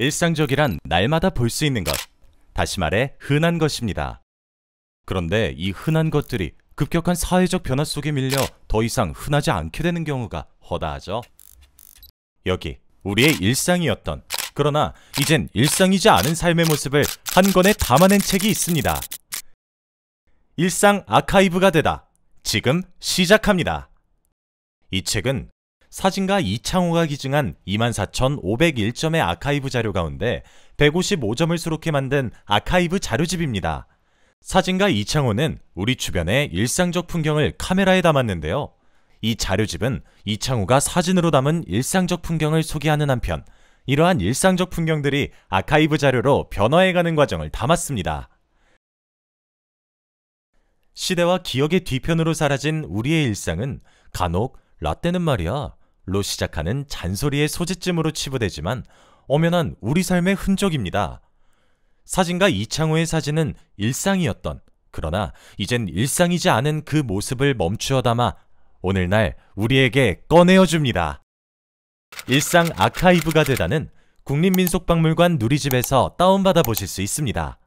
일상적이란 날마다 볼 수 있는 것. 다시 말해 흔한 것입니다. 그런데 이 흔한 것들이 급격한 사회적 변화 속에 밀려 더 이상 흔하지 않게 되는 경우가 허다하죠. 여기 우리의 일상이었던 그러나 이젠 일상이지 않은 삶의 모습을 한 권에 담아낸 책이 있습니다. 일상 아카이브가 되다. 지금 시작합니다. 이 책은 사진가 이창호가 기증한 24,501점의 아카이브 자료 가운데 155점을 수록해 만든 아카이브 자료집입니다. 사진가 이창호는 우리 주변의 일상적 풍경을 카메라에 담았는데요. 이 자료집은 이창호가 사진으로 담은 일상적 풍경을 소개하는 한편 이러한 일상적 풍경들이 아카이브 자료로 변화해가는 과정을 담았습니다. 시대와 기억의 뒤편으로 사라진 우리의 일상은 간혹 라떼는 말이야 로 시작하는 잔소리의 소재쯤으로 치부되지만 엄연한 우리 삶의 흔적입니다. 사진가 이창호의 사진은 일상이었던 그러나 이젠 일상이지 않은 그 모습을 멈추어 담아 오늘날 우리에게 꺼내어 줍니다. 일상 아카이브가 되다는 국립민속박물관 누리집에서 다운받아 보실 수 있습니다.